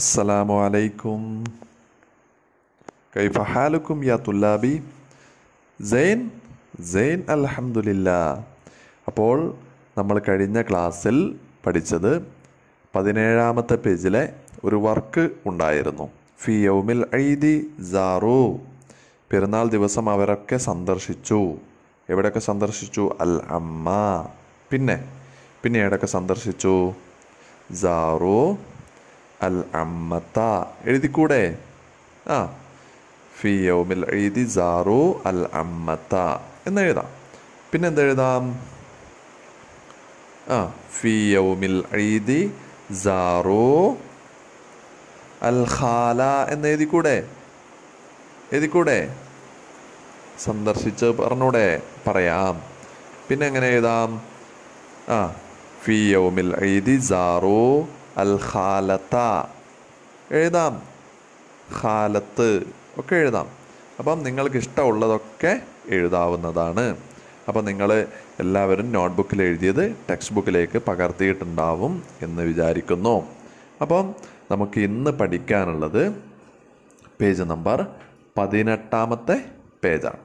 അസ്സലാമു അലൈക്കും കൈഫ ഹാലുക്കും യാ തുല്ലാബി സെയ്ൻ സെയ്ൻ അൽഹമുല്ല അപ്പോൾ നമ്മൾ കഴിഞ്ഞ ക്ലാസ്സിൽ പഠിച്ചത് പതിനേഴാമത്തെ പേജിലെ ഒരു വർക്ക് ഉണ്ടായിരുന്നു ഫി യൗമിൽ ഐദി ജാറു പെരുന്നാൾ ദിവസം അവരൊക്കെ സന്ദർശിച്ചു എവിടെയൊക്കെ സന്ദർശിച്ചു അൽ അമ്മ പിന്നെ പിന്നെ എവിടെയൊക്കെ സന്ദർശിച്ചു ജാറു അൽ അമ്മത്ത എഴുതിക്കൂടെ ആ ഫി യൗമിൽ എഴുതി സാറു അൽ അമ്മത്ത എന്നെഴുതാം പിന്നെ എന്തെഴുതാം ആ ഫി യൗമിൽ എഴുതി സാറു അൽ ഖാല എന്നെഴുതിക്കൂടെ എഴുതിക്കൂടെ സന്ദർശിച്ച് പറഞ്ഞൂടെ പറയാം പിന്നെ എങ്ങനെ എഴുതാം ആ ഫി യൗമിൽ എഴുതി സാറു അൽ ഖാലത്ത എഴുതാം ഖാലത്ത് ഒക്കെ എഴുതാം അപ്പം നിങ്ങൾക്ക് ഇഷ്ടമുള്ളതൊക്കെ എഴുതാവുന്നതാണ് അപ്പം നിങ്ങൾ എല്ലാവരും നോട്ട്ബുക്കിൽ എഴുതിയത് ടെക്സ്റ്റ് ബുക്കിലേക്ക് പകർത്തിയിട്ടുണ്ടാവും എന്ന് വിചാരിക്കുന്നു അപ്പം നമുക്ക് ഇന്ന് പഠിക്കാനുള്ളത് പേജ് നമ്പർ പതിനെട്ടാമത്തെ പേജാണ്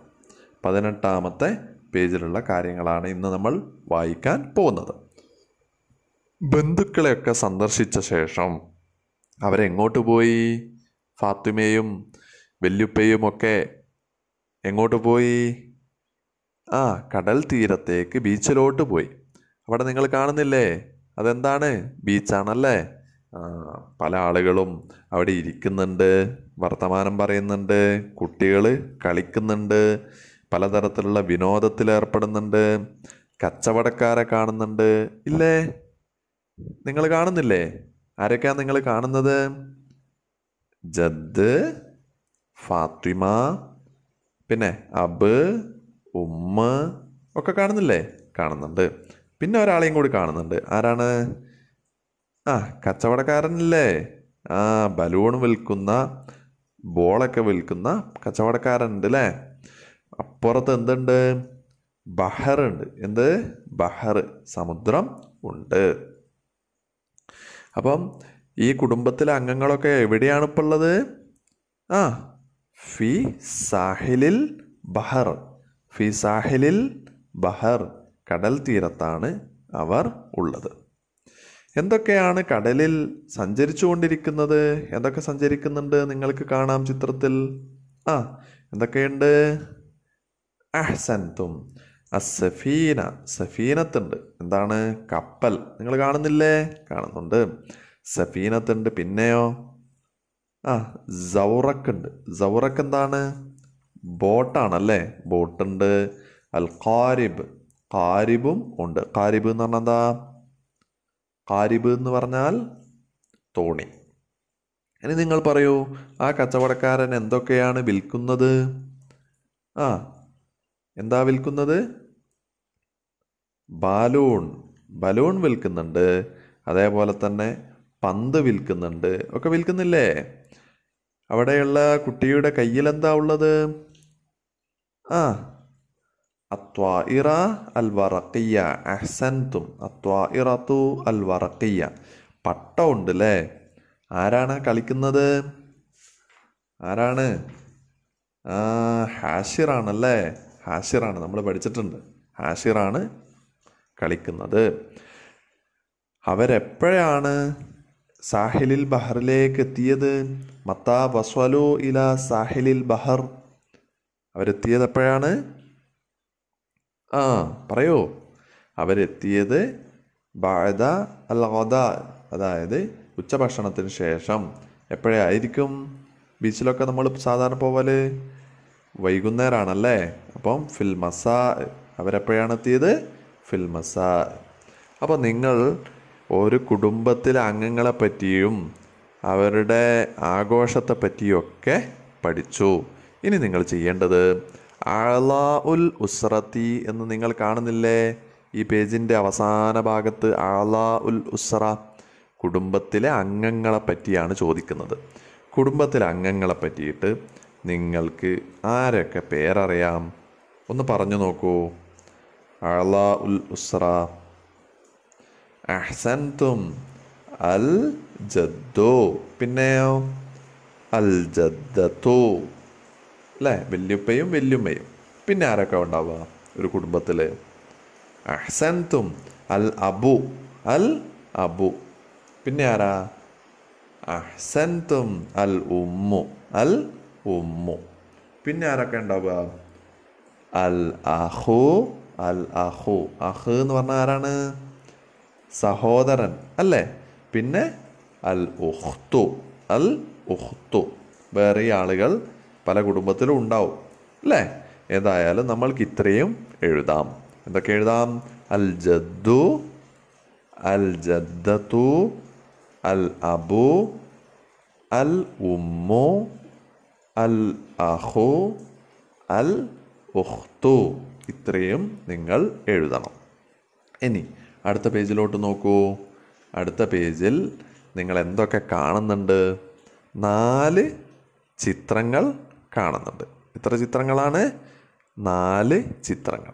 പതിനെട്ടാമത്തെ പേജിലുള്ള കാര്യങ്ങളാണ് ഇന്ന് നമ്മൾ വായിക്കാൻ പോകുന്നത് ബന്ധുക്കളെയൊക്കെ സന്ദർശിച്ച ശേഷം അവരെങ്ങോട്ട് പോയി ഫാത്തിമയും വെല്ലുപ്പയും ഒക്കെ എങ്ങോട്ട് പോയി ആ കടൽ തീരത്തേക്ക് ബീച്ചിലോട്ട് പോയി അവിടെ നിങ്ങൾ കാണുന്നില്ലേ അതെന്താണ് ബീച്ചാണല്ലേ പല ആളുകളും അവിടെ ഇരിക്കുന്നുണ്ട് വർത്തമാനം പറയുന്നുണ്ട് കുട്ടികൾ കളിക്കുന്നുണ്ട് പലതരത്തിലുള്ള വിനോദത്തിൽ കച്ചവടക്കാരെ കാണുന്നുണ്ട് ഇല്ലേ നിങ്ങൾ കാണുന്നില്ലേ ആരൊക്കെയാണ് നിങ്ങൾ കാണുന്നത് ജദ് ഫാത്തിമ പിന്നെ അബ് ഉമ്മ ഒക്കെ കാണുന്നില്ലേ കാണുന്നുണ്ട് പിന്നെ ഒരാളെയും കൂടി കാണുന്നുണ്ട് ആരാണ് ആ കച്ചവടക്കാരനല്ലേ ആ ബലൂൺ വിൽക്കുന്ന ബോളൊക്കെ വിൽക്കുന്ന കച്ചവടക്കാരനുണ്ട് അല്ലേ അപ്പുറത്ത് എന്തുണ്ട് ബഹറുണ്ട് എന്ത് ബഹർ സമുദ്രം ഉണ്ട് അപ്പം ഈ കുടുംബത്തിലെ അംഗങ്ങളൊക്കെ എവിടെയാണ് ഇപ്പോൾ ഉള്ളത് ആ ഫി സാഹിലിൽ ബഹർ ഫി സാഹിലിൽ ബഹർ കടൽ തീരത്താണ് അവർ ഉള്ളത് എന്തൊക്കെയാണ് കടലിൽ സഞ്ചരിച്ചു കൊണ്ടിരിക്കുന്നത് എന്തൊക്കെ സഞ്ചരിക്കുന്നുണ്ട് നിങ്ങൾക്ക് കാണാം ചിത്രത്തിൽ ആ എന്തൊക്കെയുണ്ട് അഹ്സൻതും സഫീന സഫീനത്തുണ്ട് എന്താണ് കപ്പൽ നിങ്ങൾ കാണുന്നില്ലേ കാണുന്നുണ്ട് സഫീനത്തുണ്ട് പിന്നെയോ ആ സൗറക്കുണ്ട് സൗറക്ക് എന്താണ് ബോട്ടാണല്ലേ ബോട്ടുണ്ട് അൽ കാരിബ് കാരിബും ഉണ്ട് കാരിബ് എന്ന് പറഞ്ഞാൽ എന്താ കാരിബ് എന്ന് പറഞ്ഞാൽ തോണി ഇനി നിങ്ങൾ പറയൂ ആ കച്ചവടക്കാരൻ എന്തൊക്കെയാണ് വിൽക്കുന്നത് ആ എന്താ വിൽക്കുന്നത് ബാലൂൺ ബലൂൺ വിൽക്കുന്നുണ്ട് അതേപോലെ തന്നെ പന്ത് വിൽക്കുന്നുണ്ട് ഒക്കെ വിൽക്കുന്നില്ലേ അവിടെയുള്ള കുട്ടിയുടെ എന്താ ഉള്ളത് ആ ഇറ അൽ വറക്കിയ അഹ്സൻതും ഇറത്തു അൽ വറക്കിയ പട്ട ഉണ്ട് അല്ലേ ആരാണ് കളിക്കുന്നത് ആരാണ് ഹാഷിറാണല്ലേ ഹാഷിറാണ് നമ്മൾ പഠിച്ചിട്ടുണ്ട് ഹാഷിറാണ് കളിക്കുന്നത് അവരെപ്പോഴാണ് സാഹിലിൽ ബഹറിലേക്ക് എത്തിയത് മത്താ വസ്വലു ഇല സാഹിലിൽ ബഹർ അവരെത്തിയത് എപ്പോഴാണ് ആ പറയോ അവരെത്തിയത് ബാദ അൽ അതായത് ഉച്ചഭക്ഷണത്തിന് ശേഷം എപ്പോഴായിരിക്കും ബീച്ചിലൊക്കെ നമ്മൾ സാധാരണ പോവല് വൈകുന്നേരമാണല്ലേ അപ്പം ഫിൽമസ അവരെപ്പോഴാണ് എത്തിയത് ഫിൽ മസാ അപ്പോൾ നിങ്ങൾ ഒരു കുടുംബത്തിലെ അംഗങ്ങളെ പറ്റിയും അവരുടെ ആഘോഷത്തെ പറ്റിയൊക്കെ പഠിച്ചു ഇനി നിങ്ങൾ ചെയ്യേണ്ടത് അളാ ഉൽ ഉസ്രത്തി എന്ന് നിങ്ങൾ കാണുന്നില്ലേ ഈ പേജിൻ്റെ അവസാന ഭാഗത്ത് അളാ ഉൽ ഉസ്ര കുടുംബത്തിലെ അംഗങ്ങളെ പറ്റിയാണ് ചോദിക്കുന്നത് കുടുംബത്തിലെ അംഗങ്ങളെ പറ്റിയിട്ട് നിങ്ങൾക്ക് ആരൊക്കെ പേരറിയാം ഒന്ന് പറഞ്ഞു നോക്കൂ അളാ ഉൽ ഉസ്ര അഹ്സൻതും അൽ ജദ്ദു പിന്നെയോ അൽ ജദ്ദത്തു അല്ലേ വല്യുപ്പയും വല്യുമ്മയും പിന്നെ ആരൊക്കെ ഉണ്ടാവുക ഒരു കുടുംബത്തിൽ അഹ്സൻതും അൽ അബു അൽ അബു പിന്നെ ആരാ അഹ്സൻതും അൽ ഉമ്മു അൽ ഉമ്മു പിന്നെ ആരൊക്കെ ഉണ്ടാവുക അൽ അഹു അൽ അഹു അഹ് എന്ന് പറഞ്ഞാൽ ആരാണ് സഹോദരൻ അല്ലേ പിന്നെ അൽ ഉഹ്തു അൽ ഉഹ്തു വേറെ ആളുകൾ പല കുടുംബത്തിലും ഉണ്ടാവും അല്ലേ ഏതായാലും നമ്മൾക്ക് ഇത്രയും എഴുതാം എന്തൊക്കെ എഴുതാം അൽ ജദ്ദു അൽ ജദ്ദത്തു അൽ അബു അൽ ഉമ്മു അൽ അഹു അൽ ഉഖ്തു ഇത്രയും നിങ്ങൾ എഴുതണം ഇനി അടുത്ത പേജിലോട്ട് നോക്കൂ അടുത്ത പേജിൽ നിങ്ങൾ എന്തൊക്കെ കാണുന്നുണ്ട് നാല് ചിത്രങ്ങൾ കാണുന്നുണ്ട് ഇത്ര ചിത്രങ്ങളാണ് നാല് ചിത്രങ്ങൾ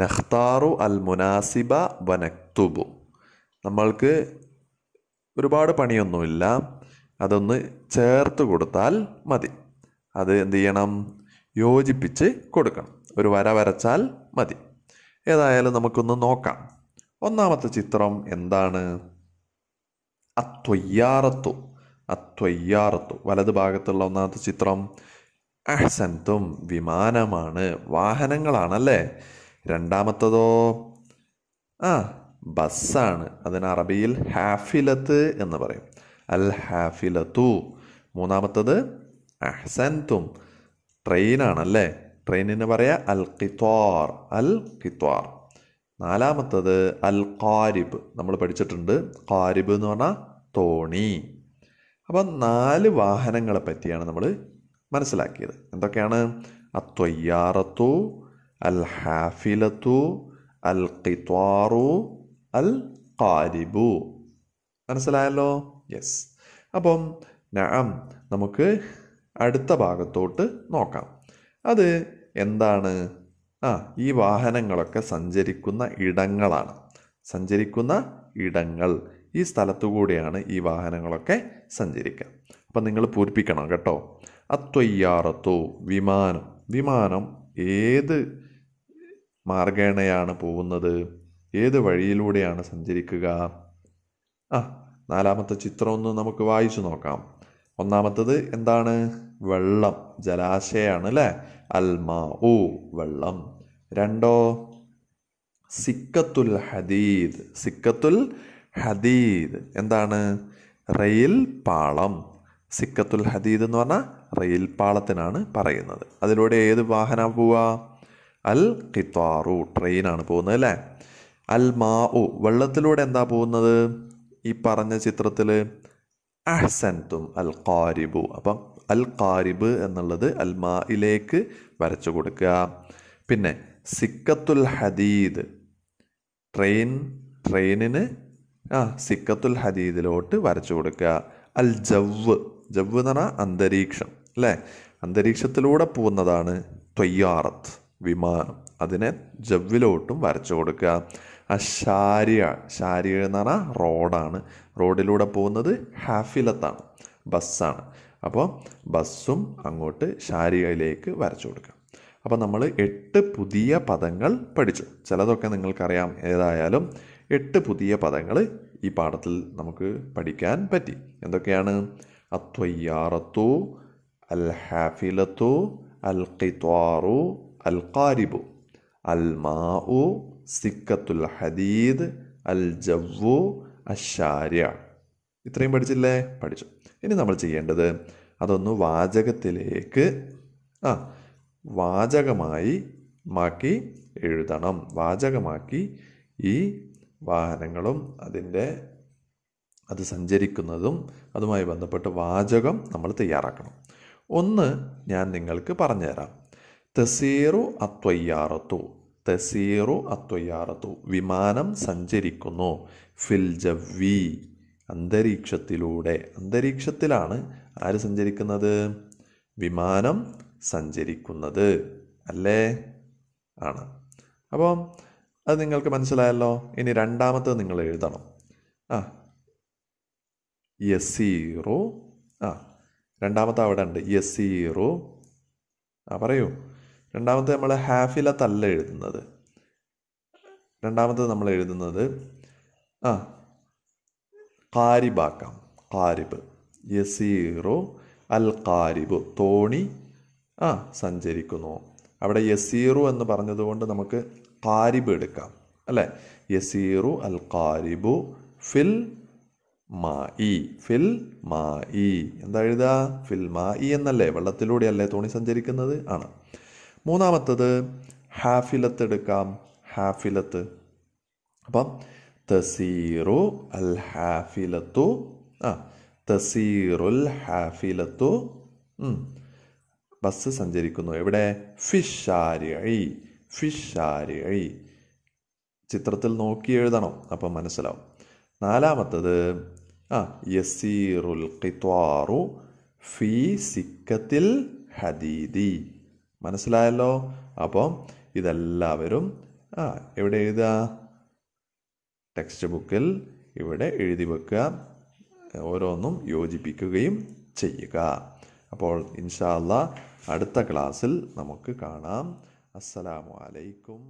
നഖ്താറു അൽ മുനാസിബ വനക്തുബു നമ്മൾക്ക് ഒരുപാട് പണിയൊന്നുമില്ല അതൊന്ന് ചേർത്ത് കൊടുത്താൽ മതി അത് എന്ത് ചെയ്യണം യോജിപ്പിച്ച് കൊടുക്കണം ഒരു വര വരച്ചാൽ മതി ഏതായാലും നമുക്കൊന്ന് നോക്കാം ഒന്നാമത്തെ ചിത്രം എന്താണ് അത്വയ്യാറത്തു അത്വയ്യാറത്തു വലത് ഭാഗത്തുള്ള ഒന്നാമത്തെ ചിത്രം അഹ്സൻതും വിമാനമാണ് വാഹനങ്ങളാണല്ലേ രണ്ടാമത്തതോ ആ ബസ്സാണ് അതിന് അറബിയിൽ ഹാഫിലത്ത് എന്ന് പറയും അൽ ഹാഫിലത്തു മൂന്നാമത്തത് അഹ്സൻതും ട്രെയിനാണല്ലേ ട്രെയിനിന് പറയാ അൽ കിത്വാർ അൽ കിത്വാർ നാലാമത്തത് അൽ ഖാരിബ് നമ്മൾ പഠിച്ചിട്ടുണ്ട് ഖാരിബ് എന്ന് പറഞ്ഞാൽ തോണി അപ്പം നാല് വാഹനങ്ങളെ പറ്റിയാണ് നമ്മൾ മനസ്സിലാക്കിയത് എന്തൊക്കെയാണ് അത്വയ്യാറത്തു അൽ ഹാഫിലത്തു അൽ കിത്വാറു അൽ ഖാരിബു മനസ്സിലായല്ലോ യെസ് അപ്പം നഅം നമുക്ക് അടുത്ത ഭാഗത്തോട്ട് നോക്കാം അത് എന്താണ് ആ ഈ വാഹനങ്ങളൊക്കെ സഞ്ചരിക്കുന്ന ഇടങ്ങളാണ് സഞ്ചരിക്കുന്ന ഇടങ്ങൾ ഈ സ്ഥലത്തുകൂടിയാണ് ഈ വാഹനങ്ങളൊക്കെ സഞ്ചരിക്കുക അപ്പം നിങ്ങൾ പൂരിപ്പിക്കണം കേട്ടോ അത്വയ്യാറത്തു വിമാനം വിമാനം ഏത് മാർഗേണയാണ് പോകുന്നത് ഏത് വഴിയിലൂടെയാണ് സഞ്ചരിക്കുക ആ നാലാമത്തെ ചിത്രം ഒന്ന് നമുക്ക് വായിച്ചു നോക്കാം ഒന്നാമത്തത് എന്താണ് വെള്ളം ജലാശയമാണ് അല്ലേ അൽമാ ഉ വെള്ളം രണ്ടോ സിക്കത്തുൽ ഹദീദ് സിക്കത്തുൽ ഹദീദ് എന്താണ് റെയിൽ പാളം സിക്കത്തുൽ ഹദീദ് എന്ന് പറഞ്ഞാൽ റെയിൽ പാളത്തിനാണ് പറയുന്നത് അതിലൂടെ ഏത് വാഹന പോവുക അൽ കിത്താറു ട്രെയിനാണ് പോകുന്നത് അല്ലേ അൽ മാ ഉ വെള്ളത്തിലൂടെ എന്താ പോകുന്നത് ഈ പറഞ്ഞ ചിത്രത്തിൽ അഹ്സൻതും അൽ ഖാരിബു അപ്പം അൽ കാരിബ് എന്നുള്ളത് അൽമായിലേക്ക് വരച്ചു കൊടുക്കുക പിന്നെ സിക്കത്തുൽ ഹദീദ് ട്രെയിൻ ട്രെയിനിന് ആ സിക്കത്തുൽ ഹദീദിലോട്ട് വരച്ചു കൊടുക്കുക അൽ ജവ് ജവ് എന്ന് പറഞ്ഞാൽ അന്തരീക്ഷം അല്ലേ അന്തരീക്ഷത്തിലൂടെ പോകുന്നതാണ് ത്വയ്യാറത്ത് വിമാനം അതിനെ ജവ്വിലോട്ടും വരച്ചു കൊടുക്കുക ആ ഷാരിയ ഷാരിയ എന്ന് പറഞ്ഞാൽ റോഡാണ് റോഡിലൂടെ പോകുന്നത് ഹാഫിലത്താണ് ബസ്സാണ് അപ്പോൾ ബസ്സും അങ്ങോട്ട് ശാരികയിലേക്ക് വരച്ചു കൊടുക്കുക അപ്പോൾ നമ്മൾ എട്ട് പുതിയ പദങ്ങൾ പഠിച്ചു ചിലതൊക്കെ നിങ്ങൾക്കറിയാം ഏതായാലും എട്ട് പുതിയ പദങ്ങൾ ഈ പാഠത്തിൽ നമുക്ക് പഠിക്കാൻ പറ്റി എന്തൊക്കെയാണ് അത്വയ്യാറത്തു അൽ ഹാഫിലത്തു അൽ ഖിത്വാറു അൽ കാരിബു അൽ മാഉ സിക്കത്തുൽ ഹദീദ് അൽ ജവ്വു അഷാര്യ ഇത്രയും പഠിച്ചില്ലേ പഠിച്ചു ഇനി നമ്മൾ ചെയ്യേണ്ടത് അതൊന്ന് വാചകത്തിലേക്ക് ആ വാചകമായി മാക്കി എഴുതണം വാചകമാക്കി ഈ വാഹനങ്ങളും അതിൻ്റെ അത് സഞ്ചരിക്കുന്നതും അതുമായി ബന്ധപ്പെട്ട് വാചകം നമ്മൾ തയ്യാറാക്കണം ഒന്ന് ഞാൻ നിങ്ങൾക്ക് പറഞ്ഞുതരാം തെസീറു അത്വയ്യാറത്തു തെസീറു അത്വയ്യാറത്തു വിമാനം സഞ്ചരിക്കുന്നു ഫിൽ ജവ്വി അന്തരീക്ഷത്തിലൂടെ അന്തരീക്ഷത്തിലാണ് ആര് സഞ്ചരിക്കുന്നത് വിമാനം സഞ്ചരിക്കുന്നത് അല്ലേ ആണ് അപ്പോൾ അത് നിങ്ങൾക്ക് മനസ്സിലായല്ലോ ഇനി രണ്ടാമത്തത് നിങ്ങൾ എഴുതണം ആ എസ് സീറോ ആ രണ്ടാമത്തെ അവിടെ ഉണ്ട് എസ് സീറോ ആ പറയൂ രണ്ടാമത്തെ നമ്മൾ ഹാഫിലത്തല്ല എഴുതുന്നത് രണ്ടാമത്തത് നമ്മൾ എഴുതുന്നത് ആ കാരിബാക്കാം കാരിബ് യസീറു അൽ കാരിബ് തോണി ആ സഞ്ചരിക്കുന്നു അവിടെ യസീറു എന്ന് പറഞ്ഞതുകൊണ്ട് നമുക്ക് കാരിബ് എടുക്കാം അല്ലേ യസീറു അൽ കാരിബു ഫിൽ മായി ഫിൽ മായി എന്താ എഴുതുക ഫിൽ മായി എന്നല്ലേ വെള്ളത്തിലൂടെ അല്ലേ തോണി സഞ്ചരിക്കുന്നത് ആണ് മൂന്നാമത്തത് ഹാഫിലത്ത് എടുക്കാം ഹാഫിലത്ത് അപ്പം തസീറു അൽ ഹാഫിലത്തു ആ തസീറുൽ ഹാഫിലത്തു ബസ് സഞ്ചരിക്കുന്നു എവിടെ ഫിഷാരി ഫിഷാരി ചിത്രത്തിൽ നോക്കി എഴുതണം അപ്പം മനസ്സിലാവും നാലാമത്തത് ആ യസീറുൽ ഖിത്വാറു ഫീ സിക്കത്തിൽ ഹദീദി മനസ്സിലായല്ലോ അപ്പം ഇതെല്ലാവരും ആ എവിടെ എഴുതുക ടെക്സ്റ്റ് ബുക്കിൽ ഇവിടെ എഴുതി വെക്കുക ഓരോന്നും യോജിപ്പിക്കുകയും ചെയ്യുക അപ്പോൾ ഇൻഷാല്ല അടുത്ത ക്ലാസ്സിൽ നമുക്ക് കാണാം അസ്സലാമു അലൈക്കും